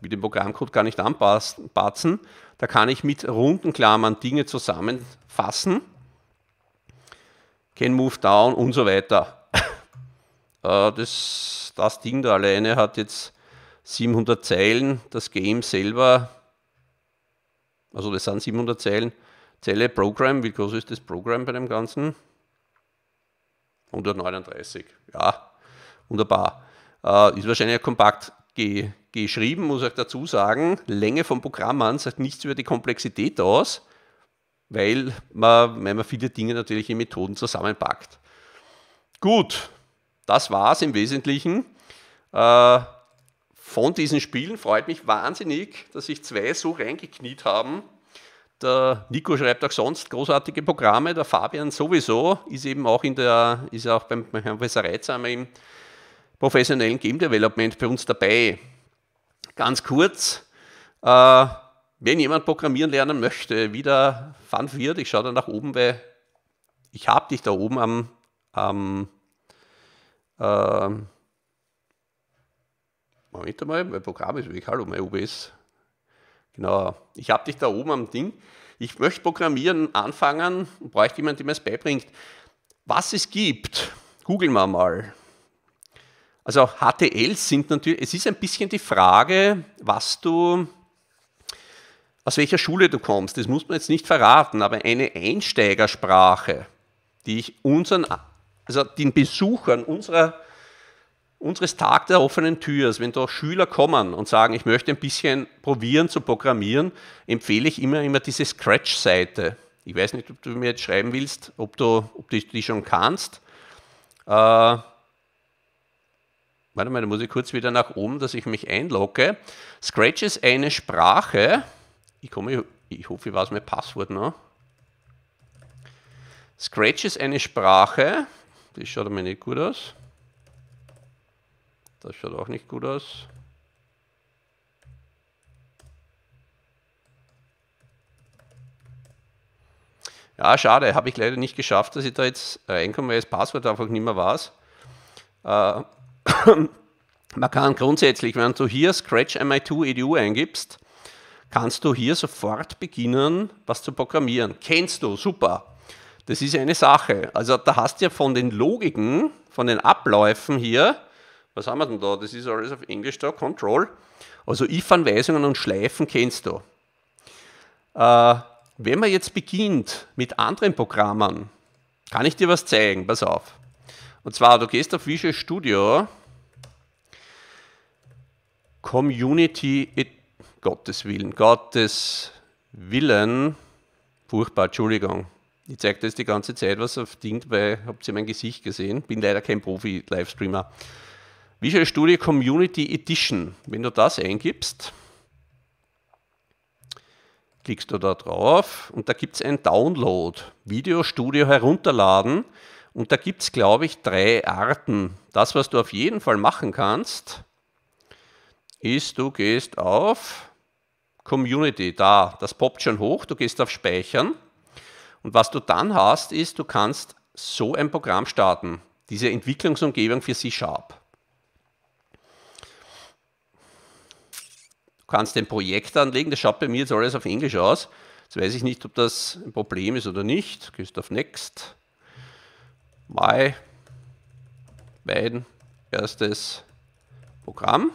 mit dem Programmcode gar nicht anpassen. Da kann ich mit runden Klammern Dinge zusammenfassen. Can Move Down und so weiter. (laughs) Äh, das, das Ding da alleine hat jetzt 700 Zeilen, das Game selber, also das sind 700 Zeilen, Zelle Program, wie groß ist das Programm bei dem Ganzen? 139, ja, wunderbar. Äh, ist wahrscheinlich kompakt ge geschrieben, muss ich dazu sagen. Länge vom Programm an sagt nichts über die Komplexität aus, weil man, weil man viele Dinge natürlich in Methoden zusammenpackt. Gut, das war es im Wesentlichen. Äh, von diesen Spielen freut mich wahnsinnig, dass sich zwei so reingekniet haben. Der Nico schreibt auch sonst großartige Programme. Der Fabian sowieso ist eben auch in der, ist auch beim Herrn Wessereizheimer im professionellen Game Development bei uns dabei. Ganz kurz, äh, wenn jemand programmieren lernen möchte, wieder Fun wird, ich schaue da nach oben, weil ich habe dich da oben am, am ähm, Moment einmal, mein Programm ist weg. Hallo, mein OBS Genau. Ich habe dich da oben am Ding. Ich möchte programmieren, anfangen und bräuchte jemanden, der mir es beibringt. Was es gibt, googeln wir mal. Also HTLs sind natürlich, es ist ein bisschen die Frage, was du, aus welcher Schule du kommst. Das muss man jetzt nicht verraten, aber eine Einsteigersprache, die ich unseren, also den Besuchern unserer unseres Tag der offenen Türs, also wenn da Schüler kommen und sagen, ich möchte ein bisschen probieren zu programmieren, empfehle ich immer, immer diese Scratch-Seite. Ich weiß nicht, ob du mir jetzt schreiben willst, ob du, ob du die schon kannst. Äh, warte mal, da muss ich kurz wieder nach oben, dass ich mich einlogge. Scratch ist eine Sprache. Ich, komme, ich hoffe, ich weiß mein Passwort noch. Scratch ist eine Sprache. Das schaut mir nicht gut aus. Das schaut auch nicht gut aus. Ja, schade, habe ich leider nicht geschafft, dass ich da jetzt äh, reinkomme, weil das Passwort einfach nicht mehr war. Äh, (coughs) man kann grundsätzlich, wenn du hier Scratch MI2 EDU eingibst, kannst du hier sofort beginnen, was zu programmieren. Kennst du, super. Das ist eine Sache. Also da hast du ja von den Logiken, von den Abläufen hier, was haben wir denn da? Das ist alles auf Englisch da, Control. Also If-Anweisungen und Schleifen kennst du. Äh, wenn man jetzt beginnt mit anderen Programmen, kann ich dir was zeigen, pass auf. Und zwar, du gehst auf Visual Studio, Community, et, Gottes Willen, Gottes Willen, furchtbar, Entschuldigung. Ich zeige das die ganze Zeit, was auf Ding, weil habt ihr mein Gesicht gesehen? Bin leider kein Profi-Livestreamer. Visual Studio Community Edition. Wenn du das eingibst, klickst du da drauf und da gibt es ein Download, Video Studio herunterladen und da gibt es, glaube ich, drei Arten. Das, was du auf jeden Fall machen kannst, ist, du gehst auf Community, da, das poppt schon hoch, du gehst auf Speichern und was du dann hast, ist, du kannst so ein Programm starten, diese Entwicklungsumgebung für C-Sharp. kannst ein Projekt anlegen. Das schaut bei mir jetzt alles auf Englisch aus. Jetzt weiß ich nicht, ob das ein Problem ist oder nicht. Gehst auf Next. My. Mein erstes Programm.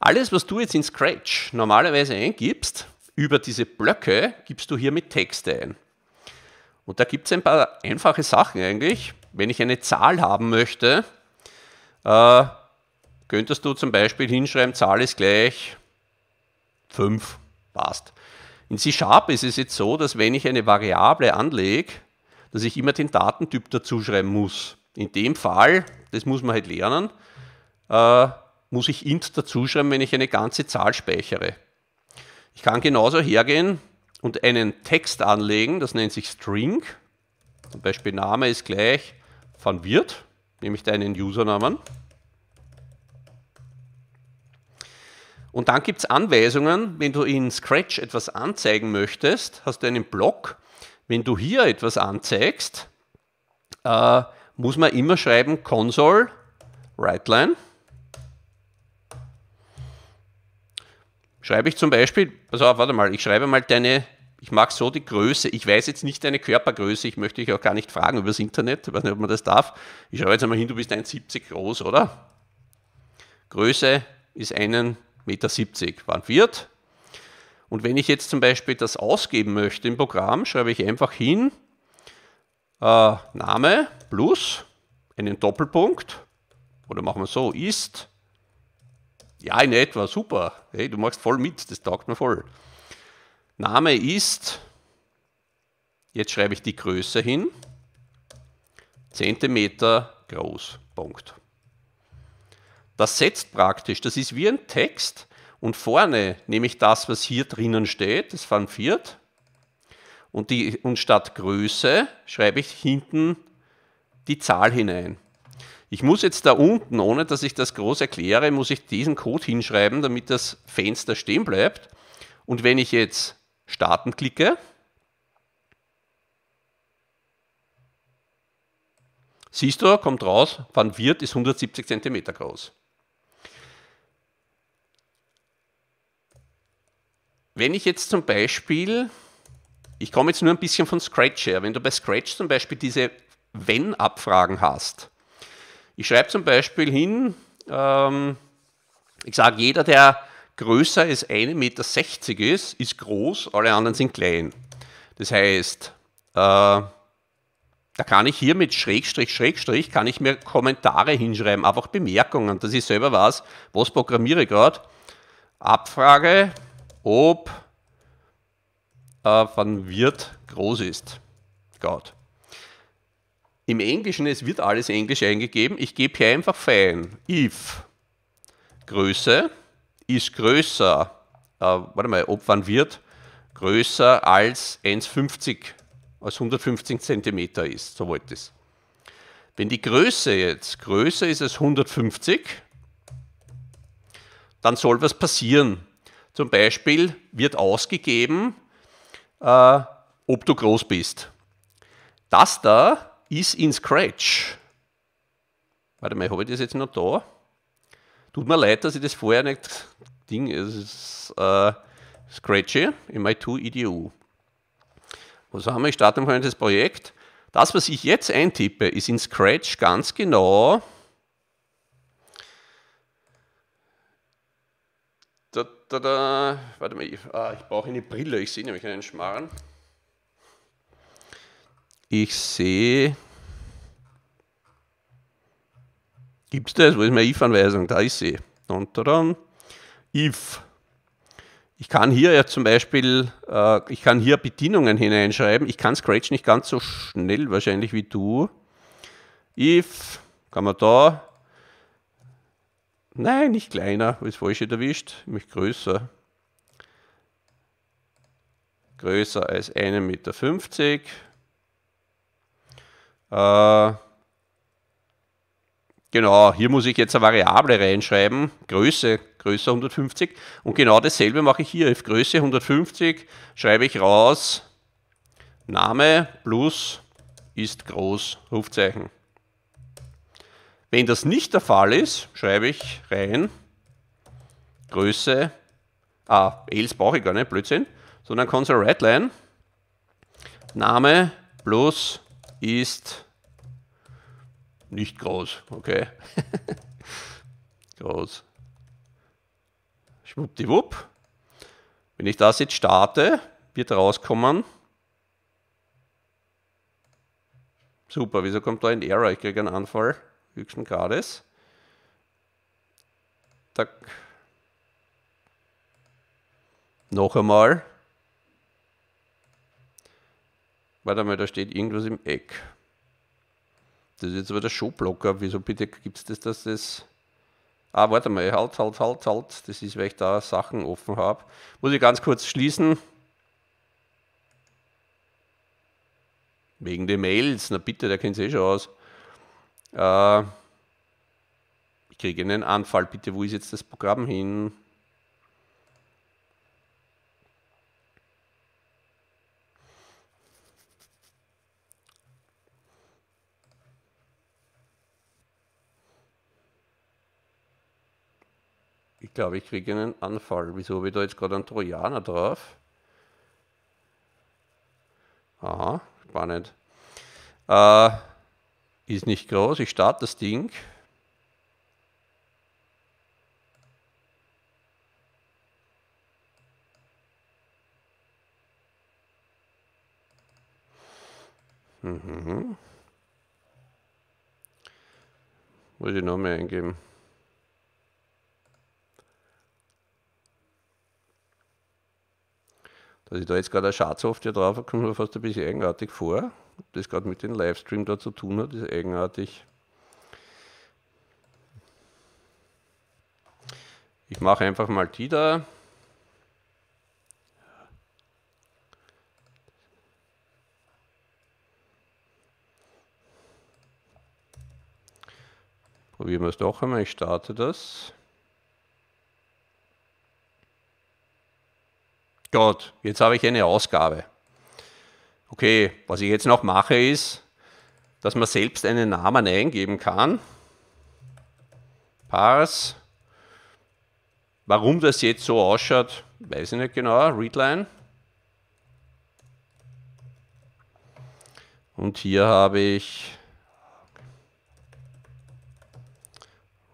Alles, was du jetzt in Scratch normalerweise eingibst, über diese Blöcke, gibst du hier mit Texte ein. Und da gibt es ein paar einfache Sachen eigentlich. Wenn ich eine Zahl haben möchte, äh, könntest du zum Beispiel hinschreiben, Zahl ist gleich 5, passt. In C-Sharp ist es jetzt so, dass wenn ich eine Variable anlege, dass ich immer den Datentyp dazuschreiben muss. In dem Fall, das muss man halt lernen, äh, muss ich int dazuschreiben, wenn ich eine ganze Zahl speichere. Ich kann genauso hergehen und einen Text anlegen, das nennt sich String. Zum Beispiel Name ist gleich von Wirt, nehme ich deinen Usernamen. Und dann gibt es Anweisungen, wenn du in Scratch etwas anzeigen möchtest, hast du einen Block. Wenn du hier etwas anzeigst, äh, muss man immer schreiben console writeline. Schreibe ich zum Beispiel, also warte mal, ich schreibe mal deine, ich mag so die Größe, ich weiß jetzt nicht deine Körpergröße, ich möchte dich auch gar nicht fragen übers Internet, ich weiß nicht, ob man das darf. Ich schreibe jetzt einmal hin, du bist 1,70 groß, oder? Größe ist einen Meter 70 waren Wirt. Und wenn ich jetzt zum Beispiel das ausgeben möchte im Programm, schreibe ich einfach hin äh, Name plus einen Doppelpunkt oder machen wir so, ist ja in etwa, super. Hey, du machst voll mit, das taugt mir voll. Name ist, jetzt schreibe ich die Größe hin, Zentimeter groß. Punkt. Das setzt praktisch, das ist wie ein Text und vorne nehme ich das, was hier drinnen steht, das Van und, die, und statt Größe schreibe ich hinten die Zahl hinein. Ich muss jetzt da unten, ohne dass ich das groß erkläre, muss ich diesen Code hinschreiben, damit das Fenster stehen bleibt. Und wenn ich jetzt starten klicke, siehst du, kommt raus, Van Wirt ist 170 cm groß. Wenn ich jetzt zum Beispiel, ich komme jetzt nur ein bisschen von Scratch her, wenn du bei Scratch zum Beispiel diese Wenn-Abfragen hast, ich schreibe zum Beispiel hin, ähm, ich sage, jeder, der größer als 1,60 Meter ist, ist groß, alle anderen sind klein. Das heißt, äh, da kann ich hier mit Schrägstrich, Schrägstrich, kann ich mir Kommentare hinschreiben, einfach Bemerkungen, dass ich selber weiß, was programmiere ich gerade. Abfrage, ob äh, von wird groß ist. Gott. Im Englischen, es wird alles Englisch eingegeben. Ich gebe hier einfach fein. If Größe ist größer, äh, warte mal, ob wann wird größer als 1,50, als 150 cm ist, so wollte es. Wenn die Größe jetzt größer ist als 150, dann soll was passieren. Zum Beispiel wird ausgegeben, äh, ob du groß bist. Das da ist in Scratch. Warte mal, habe ich das jetzt noch da? Tut mir leid, dass ich das vorher nicht. Ding ist äh, Scratchy in my 2 edu Was haben wir? Ich starte mal das Projekt. Das, was ich jetzt eintippe, ist in Scratch ganz genau da, Warte mal, ich, ah, ich brauche eine Brille, ich sehe nämlich einen Schmarrn. Ich sehe. Gibt's das? Wo ist meine If-Anweisung? Da ist sie. Und dann If. Ich kann hier ja zum Beispiel, äh, ich kann hier Bedienungen hineinschreiben. Ich kann Scratch nicht ganz so schnell wahrscheinlich wie du. If, kann man da Nein, nicht kleiner, weil es falsch erwischt. Ich möchte größer. Größer als 1,50 Meter. Äh, genau, hier muss ich jetzt eine Variable reinschreiben, Größe, größer 150. Und genau dasselbe mache ich hier. Auf Größe 150 schreibe ich raus Name plus ist groß, Rufzeichen. Wenn das nicht der Fall ist, schreibe ich rein Größe, ah, else brauche ich gar nicht, Blödsinn, sondern Console Redline Name plus ist nicht groß, okay. (laughs) groß. Schwuppdiwupp. Wenn ich das jetzt starte, wird rauskommen. Super, wieso kommt da ein Error? Ich kriege einen Anfall höchsten Grades. Tack. Noch einmal. Warte mal, da steht irgendwas im Eck. Das ist jetzt aber der Showblocker. Wieso bitte gibt es das, dass das... Ah, warte mal, halt, halt, halt, halt. Das ist, weil ich da Sachen offen habe. Muss ich ganz kurz schließen. Wegen den Mails. Na bitte, der kennt sich eh schon aus. Äh, ich kriege einen Anfall. Bitte, wo ist jetzt das Programm hin? Ich glaube, ich kriege einen Anfall. Wieso habe ich da jetzt gerade einen Trojaner drauf? Aha, spannend. Äh, ist nicht groß. Ich starte das Ding. Mhm. Muss ich noch mehr eingeben. Dass ich da jetzt gerade eine Schadsoftware drauf habe, kommt mir fast ein bisschen eigenartig vor das gerade mit dem Livestream da zu tun hat, ist eigenartig. Ich mache einfach mal die da. Probieren wir es doch einmal. Ich starte das. Gott, jetzt habe ich eine Ausgabe okay, was ich jetzt noch mache ist, dass man selbst einen Namen eingeben kann. Parse. Warum das jetzt so ausschaut, weiß ich nicht genau. Readline. Und hier habe ich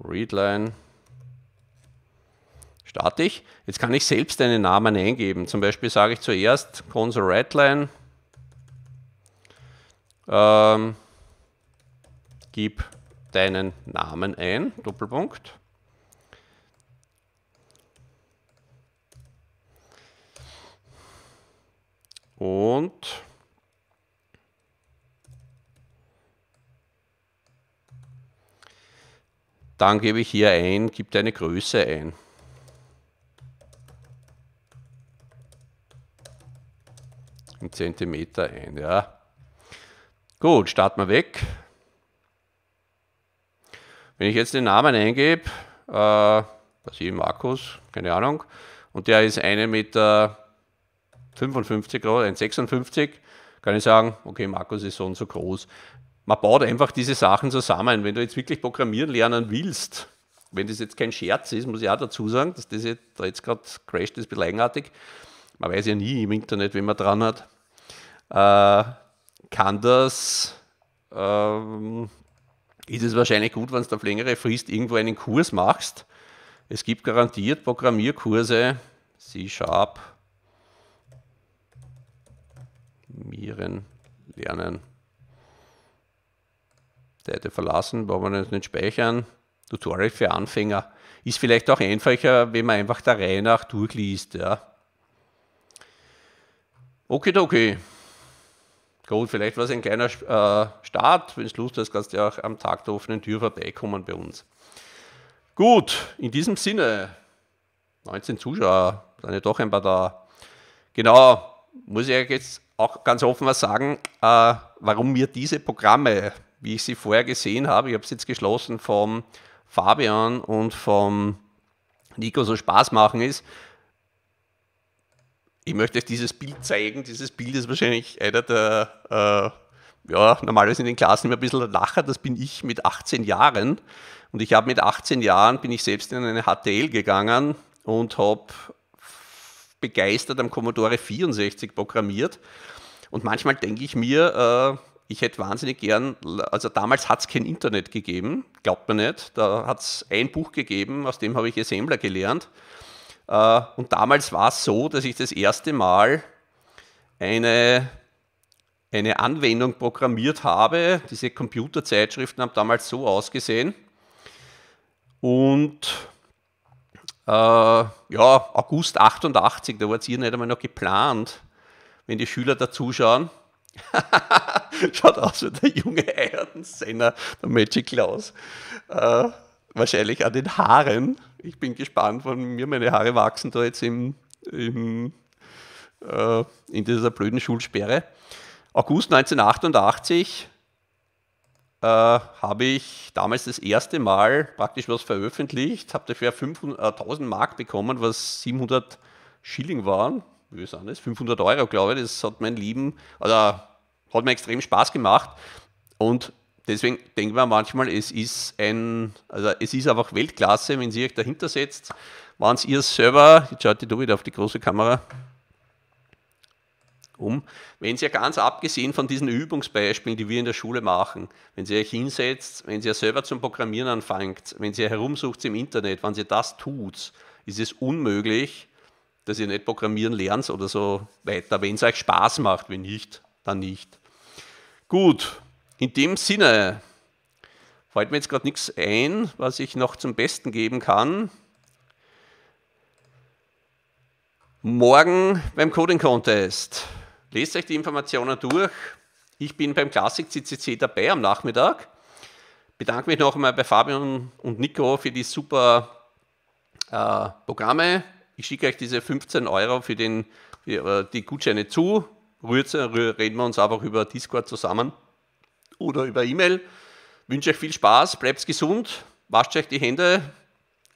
Readline. Starte ich. Jetzt kann ich selbst einen Namen eingeben. Zum Beispiel sage ich zuerst console readline ähm, gib deinen Namen ein, Doppelpunkt. Und dann gebe ich hier ein, gib deine Größe ein. In Zentimeter ein, ja. Gut, starten wir weg. Wenn ich jetzt den Namen eingebe, äh, was ich, Markus, keine Ahnung, und der ist 1,55 Meter groß, 1,56, kann ich sagen, okay, Markus ist so und so groß. Man baut einfach diese Sachen zusammen. Wenn du jetzt wirklich programmieren lernen willst, wenn das jetzt kein Scherz ist, muss ich auch dazu sagen, dass das jetzt, da jetzt gerade crasht, ist ein bisschen eigenartig. Man weiß ja nie im Internet, wen man dran hat. Äh, kann das, ähm, ist es wahrscheinlich gut, wenn du auf längere Frist irgendwo einen Kurs machst. Es gibt garantiert Programmierkurse, C-Sharp, Mieren, Lernen. Seite verlassen, brauchen wir nicht speichern. Tutorial für Anfänger. Ist vielleicht auch einfacher, wenn man einfach der Reihe nach durchliest. Ja. Okay, okay. Gut, vielleicht war es ein kleiner äh, Start. Wenn es Lust hast, kannst du ja auch am Tag der offenen Tür vorbeikommen bei uns. Gut, in diesem Sinne, 19 Zuschauer, sind ja doch ein paar da. Genau, muss ich euch jetzt auch ganz offen was sagen, äh, warum mir diese Programme, wie ich sie vorher gesehen habe, ich habe es jetzt geschlossen vom Fabian und vom Nico so Spaß machen ist, ich möchte euch dieses Bild zeigen. Dieses Bild ist wahrscheinlich einer der, äh, ja, normalerweise in den Klassen immer ein bisschen Lacher. Das bin ich mit 18 Jahren. Und ich habe mit 18 Jahren, bin ich selbst in eine HTL gegangen und habe begeistert am Commodore 64 programmiert. Und manchmal denke ich mir, äh, ich hätte wahnsinnig gern, also damals hat es kein Internet gegeben, glaubt man nicht. Da hat es ein Buch gegeben, aus dem habe ich Assembler gelernt. Äh, und damals war es so, dass ich das erste Mal eine, eine Anwendung programmiert habe. Diese Computerzeitschriften haben damals so ausgesehen. Und äh, ja, August 88, da war es hier nicht einmal noch geplant, wenn die Schüler da zuschauen. (laughs) Schaut aus wie der junge Eiertensenner, der Magic Klaus. Äh, wahrscheinlich an den Haaren. Ich bin gespannt, wann mir meine Haare wachsen da jetzt im, im äh, in dieser blöden Schulsperre. August 1988 äh, habe ich damals das erste Mal praktisch was veröffentlicht, habe dafür 500, äh, 1000 Mark bekommen, was 700 Schilling waren. Wie ist das? 500 Euro, glaube ich. Das hat mein Leben, oder also, hat mir extrem Spaß gemacht. Und deswegen denken wir manchmal, es ist ein, also es ist einfach Weltklasse, wenn sie euch dahinter setzt. Waren es ihr selber, jetzt schaut die Tobi wieder auf die große Kamera um, wenn sie ja ganz abgesehen von diesen Übungsbeispielen, die wir in der Schule machen, wenn sie euch hinsetzt, wenn sie ja selber zum Programmieren anfängt, wenn sie herumsucht im Internet, wenn sie das tut, ist es unmöglich, dass ihr nicht programmieren lernt oder so weiter, wenn es euch Spaß macht, wenn nicht, dann nicht. Gut, in dem Sinne fällt mir jetzt gerade nichts ein, was ich noch zum Besten geben kann. Morgen beim Coding Contest. Lest euch die Informationen durch. Ich bin beim Classic CCC dabei am Nachmittag. Bedanke mich noch einmal bei Fabian und Nico für die super äh, Programme. Ich schicke euch diese 15 Euro für, den, für, äh, die Gutscheine zu. Rührt, reden wir uns einfach über Discord zusammen oder über E-Mail. Wünsche euch viel Spaß, bleibt gesund, wascht euch die Hände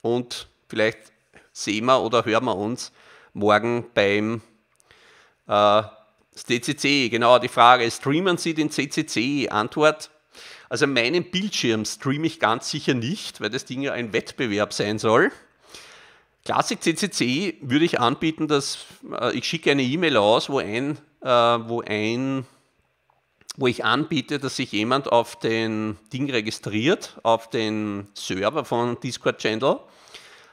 und vielleicht sehen wir oder hören wir uns morgen beim äh, CCC. Genau, die Frage, streamen Sie den CCC? Antwort, also meinen Bildschirm streame ich ganz sicher nicht, weil das Ding ja ein Wettbewerb sein soll. Klassik CCC würde ich anbieten, dass äh, ich schicke eine E-Mail aus, wo ein, äh, wo ein wo ich anbiete, dass sich jemand auf den Ding registriert, auf den Server von Discord Channel.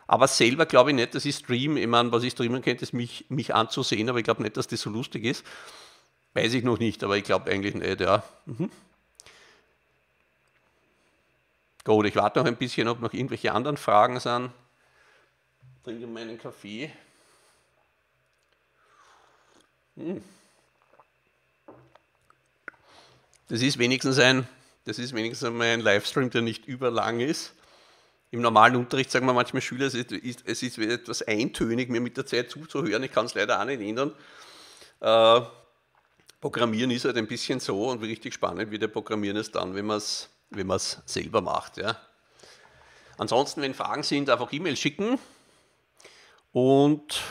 Aber selber glaube ich nicht, dass ich stream. Ich meine, was ich streamen könnte, ist mich, mich anzusehen, aber ich glaube nicht, dass das so lustig ist. Weiß ich noch nicht, aber ich glaube eigentlich nicht, ja. Mhm. Gut, ich warte noch ein bisschen, ob noch irgendwelche anderen Fragen sind. Trinke meinen Kaffee. Hm. Das ist wenigstens ein, das ist wenigstens ein Livestream, der nicht überlang ist. Im normalen Unterricht sagen wir manchmal Schüler, es ist, es ist etwas eintönig, mir mit der Zeit zuzuhören. Ich kann es leider auch nicht ändern. Äh, Programmieren ist halt ein bisschen so und richtig spannend wird der Programmieren es dann, wenn man es wenn selber macht. Ja. Ansonsten, wenn Fragen sind, einfach E-Mail schicken. Und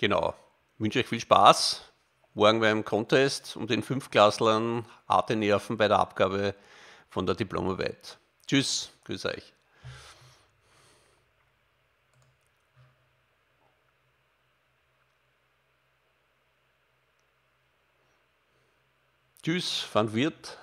genau, wünsche euch viel Spaß morgen beim Contest und den Fünfklasslern harte Nerven bei der Abgabe von der Diplomarbeit. Tschüss, grüß euch. Tschüss, van Wirt.